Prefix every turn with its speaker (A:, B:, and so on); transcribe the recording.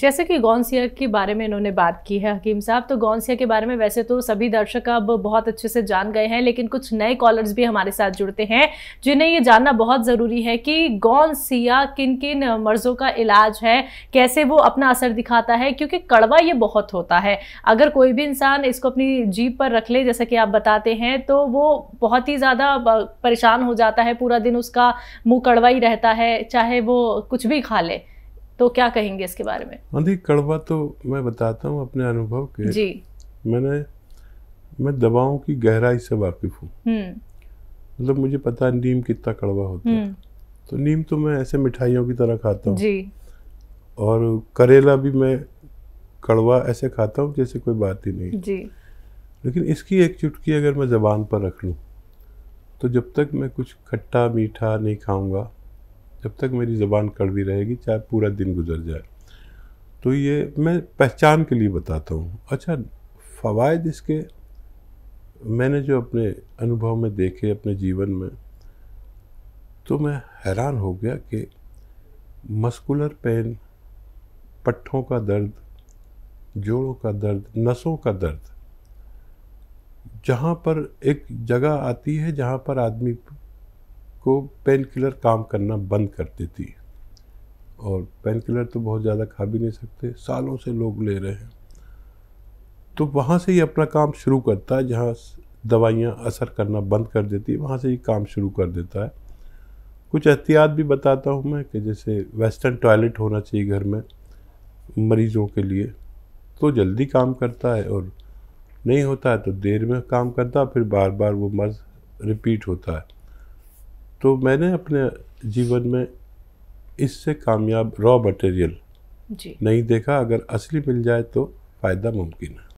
A: जैसे कि गौनसिया के बारे में इन्होंने बात की है हकीम साहब तो गौनसिया के बारे में वैसे तो सभी दर्शक अब बहुत अच्छे से जान गए हैं लेकिन कुछ नए कॉलर्स भी हमारे साथ जुड़ते हैं जिन्हें ये जानना बहुत ज़रूरी है कि गौनसिया किन किन मर्ज़ों का इलाज है कैसे वो अपना असर दिखाता है क्योंकि कड़वा ये बहुत होता है अगर कोई भी इंसान इसको अपनी जीप पर रख ले जैसा कि आप बताते हैं तो वो बहुत ही ज़्यादा परेशान हो जाता है पूरा दिन उसका मुँह कड़वा ही रहता है चाहे वो कुछ भी खा ले तो क्या कहेंगे इसके बारे में
B: मंदी हाँ, कड़वा तो मैं बताता हूँ अपने अनुभव के जी मैंने मैं दवाओं की गहराई से वाकिफ हूँ हम्म। मतलब मुझे पता है नीम कितना कड़वा होता है हम्म। तो नीम तो मैं ऐसे मिठाइयों की तरह खाता हूँ और करेला भी मैं कड़वा ऐसे खाता हूँ जैसे कोई बात ही नहीं जी लेकिन इसकी एक चुटकी अगर मैं ज़बान पर रख लूँ तो जब तक मैं कुछ खट्टा मीठा नहीं खाऊंगा जब तक मेरी ज़बान कड़वी रहेगी चाहे पूरा दिन गुजर जाए तो ये मैं पहचान के लिए बताता हूँ अच्छा फ़वाद इसके मैंने जो अपने अनुभव में देखे अपने जीवन में तो मैं हैरान हो गया कि मस्कुलर पेन पट्ठों का दर्द जोड़ों का दर्द नसों का दर्द जहाँ पर एक जगह आती है जहाँ पर आदमी को पेन किलर काम करना बंद कर देती है और पेन किलर तो बहुत ज़्यादा खा भी नहीं सकते सालों से लोग ले रहे हैं तो वहाँ से ही अपना काम शुरू करता है जहाँ दवाइयाँ असर करना बंद कर देती है वहाँ से ही काम शुरू कर देता है कुछ एहतियात भी बताता हूँ मैं कि जैसे वेस्टर्न टॉयलेट होना चाहिए घर में मरीज़ों के लिए तो जल्दी काम करता है और नहीं होता है तो देर में काम करता है फिर बार बार वो मर्ज रिपीट होता है तो मैंने अपने जीवन में इससे कामयाब रॉ मटेरियल नहीं देखा अगर असली मिल जाए तो फ़ायदा मुमकिन है